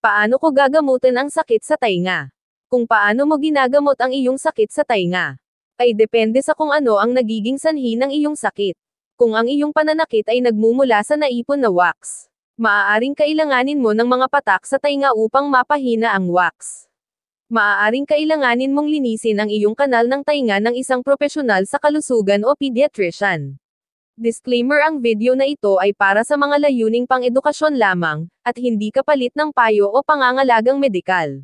Paano ko gagamutin ang sakit sa tainga? Kung paano mo ginagamot ang iyong sakit sa tainga, ay depende sa kung ano ang nagiging sanhi ng iyong sakit. Kung ang iyong pananakit ay nagmumula sa naipon na wax, maaaring kailanganin mo ng mga patak sa tainga upang mapahina ang wax. Maaaring kailanganin mong linisin ang iyong kanal ng tainga ng isang propesyonal sa kalusugan o pediatrician. Disclaimer ang video na ito ay para sa mga layuning pang-edukasyon lamang, at hindi kapalit ng payo o pangangalagang medikal.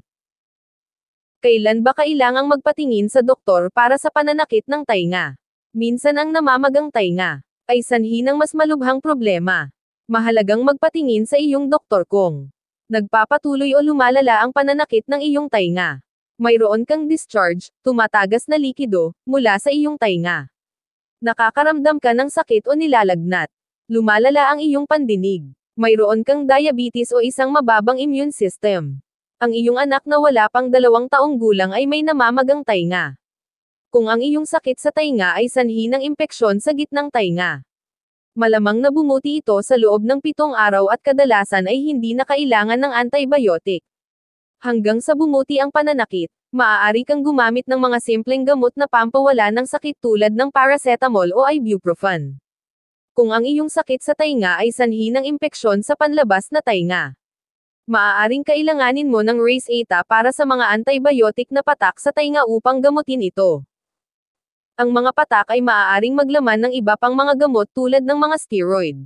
Kailan ba kailangang magpatingin sa doktor para sa pananakit ng tainga? Minsan ang namamagang tainga ay sanhi ng mas malubhang problema. Mahalagang magpatingin sa iyong doktor kung nagpapatuloy o lumalala ang pananakit ng iyong tainga. Mayroon kang discharge, tumatagas na likido, mula sa iyong tainga. Nakakaramdam ka ng sakit o nilalagnat. Lumalala ang iyong pandinig. Mayroon kang diabetes o isang mababang immune system. Ang iyong anak na wala pang dalawang taong gulang ay may namamagang tainga. Kung ang iyong sakit sa tainga ay sanhi ng impeksyon sa gitnang tainga. Malamang na bumuti ito sa loob ng pitong araw at kadalasan ay hindi na kailangan ng antibiotic. Hanggang sa bumuti ang pananakit, Maaari kang gumamit ng mga simpleng gamot na pampawala ng sakit tulad ng paracetamol o ibuprofen. Kung ang iyong sakit sa tainga ay sanhi ng impeksyon sa panlabas na tainga, maaaring kailanganin mo ng race eta para sa mga antibiotic na patak sa tainga upang gamutin ito. Ang mga patak ay maaaring maglaman ng iba pang mga gamot tulad ng mga steroid.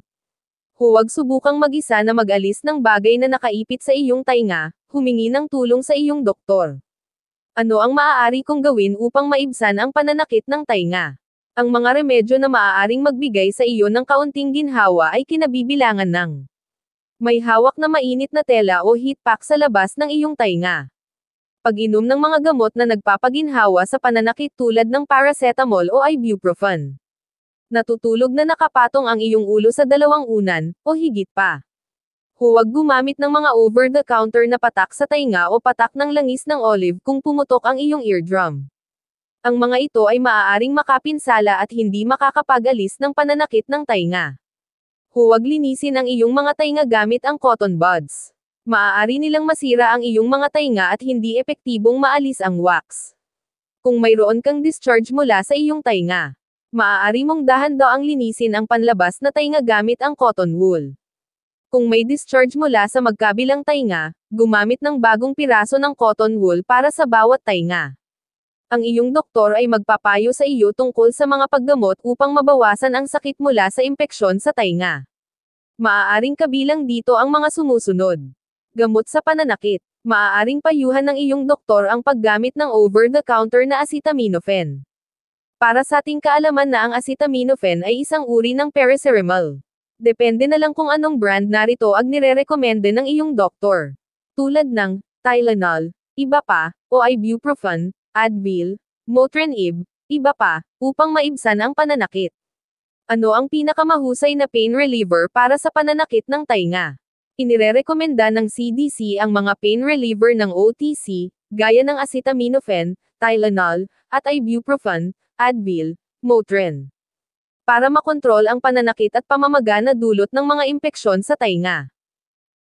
Huwag subukang mag-isa na mag-alis ng bagay na nakaipit sa iyong tainga, humingi ng tulong sa iyong doktor. Ano ang maaari kong gawin upang maibsan ang pananakit ng tainga? Ang mga remedyo na maaaring magbigay sa iyo ng kaunting ginhawa ay kinabibilangan ng may hawak na mainit na tela o heat pack sa labas ng iyong tainga. Pag-inom ng mga gamot na nagpapaginhawa sa pananakit tulad ng paracetamol o ibuprofen. Natutulog na nakapatong ang iyong ulo sa dalawang unan, o higit pa. Huwag gumamit ng mga over-the-counter na patak sa tainga o patak ng langis ng olive kung pumutok ang iyong eardrum. Ang mga ito ay maaaring makapinsala at hindi makakapag-alis ng pananakit ng tainga. Huwag linisin ang iyong mga tainga gamit ang cotton buds. Maaari nilang masira ang iyong mga tainga at hindi epektibong maalis ang wax. Kung mayroon kang discharge mula sa iyong tainga, maaari mong dahan daw ang linisin ang panlabas na tainga gamit ang cotton wool. Kung may discharge mula sa magkabilang tainga, gumamit ng bagong piraso ng cotton wool para sa bawat tainga. Ang iyong doktor ay magpapayo sa iyo tungkol sa mga paggamot upang mabawasan ang sakit mula sa impeksyon sa tainga. Maaaring kabilang dito ang mga sumusunod. Gamot sa pananakit. Maaaring payuhan ng iyong doktor ang paggamit ng over-the-counter na acetaminophen. Para sa ating kaalaman na ang acetaminophen ay isang uri ng paracetamol. Depende na lang kung anong brand narito ang nirerekomende ng iyong doktor. Tulad ng Tylenol, iba pa, o ibuprofen, Advil, Motrin Ib, iba pa, upang maibsan ang pananakit. Ano ang pinakamahusay na pain reliever para sa pananakit ng tainga? Inirerekomenda ng CDC ang mga pain reliever ng OTC, gaya ng acetaminophen, Tylenol, at ibuprofen, Advil, Motrin para makontrol ang pananakit at pamamaga na dulot ng mga impeksyon sa tainga.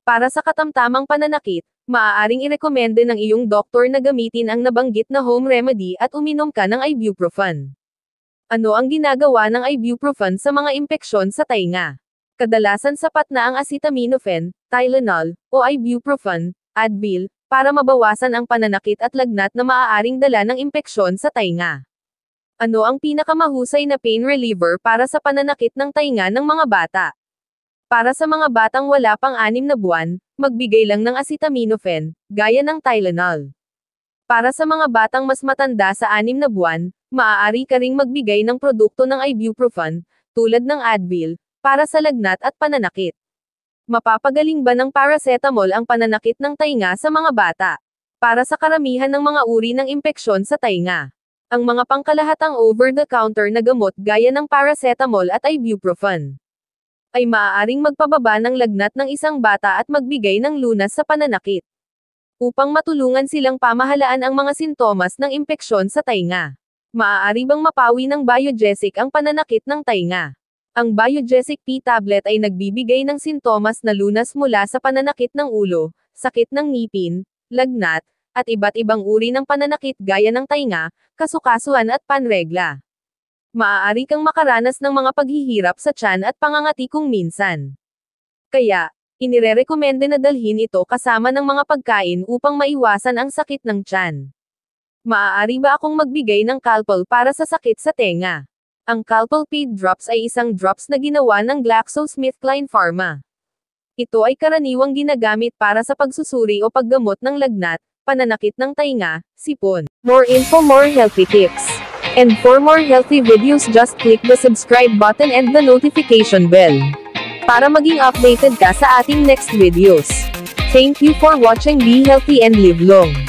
Para sa katamtamang pananakit, maaaring irekomende ng iyong doktor na gamitin ang nabanggit na home remedy at uminom ka ng ibuprofen. Ano ang ginagawa ng ibuprofen sa mga impeksyon sa tainga? Kadalasan sapat na ang acetaminophen, Tylenol, o ibuprofen, Advil, para mabawasan ang pananakit at lagnat na maaaring dala ng impeksyon sa tainga. Ano ang pinakamahusay na pain reliever para sa pananakit ng tainga ng mga bata? Para sa mga batang wala pang anim na buwan, magbigay lang ng acetaminophen, gaya ng Tylenol. Para sa mga batang mas matanda sa anim na buwan, maaari ka ring magbigay ng produkto ng ibuprofen, tulad ng Advil, para sa lagnat at pananakit. Mapapagaling ba ng paracetamol ang pananakit ng tainga sa mga bata? Para sa karamihan ng mga uri ng impeksyon sa tainga ang mga pangkalahatang over-the-counter na gamot gaya ng paracetamol at ibuprofen ay maaaring magpababa ng lagnat ng isang bata at magbigay ng lunas sa pananakit upang matulungan silang pamahalaan ang mga sintomas ng impeksyon sa tainga. Maaari bang mapawi ng biogesic ang pananakit ng tainga? Ang biogesic P-tablet ay nagbibigay ng sintomas na lunas mula sa pananakit ng ulo, sakit ng ngipin, lagnat, at iba't ibang uri ng pananakit gaya ng tainga, kasukasuan at panregla. Maaari kang makaranas ng mga paghihirap sa tiyan at pangangati kung minsan. Kaya, inirerekomende na dalhin ito kasama ng mga pagkain upang maiwasan ang sakit ng tiyan. Maaari ba akong magbigay ng Calpol para sa sakit sa tenga? Ang Calpol Paid Drops ay isang drops na ginawa ng GlaxoSmithKline Pharma. Ito ay karaniwang ginagamit para sa pagsusuri o paggamot ng lagnat, pananakit ng tainga, sipon. More info, more healthy tips. And for more healthy videos just click the subscribe button and the notification bell. Para maging updated ka sa ating next videos. Thank you for watching Be Healthy and Live Long.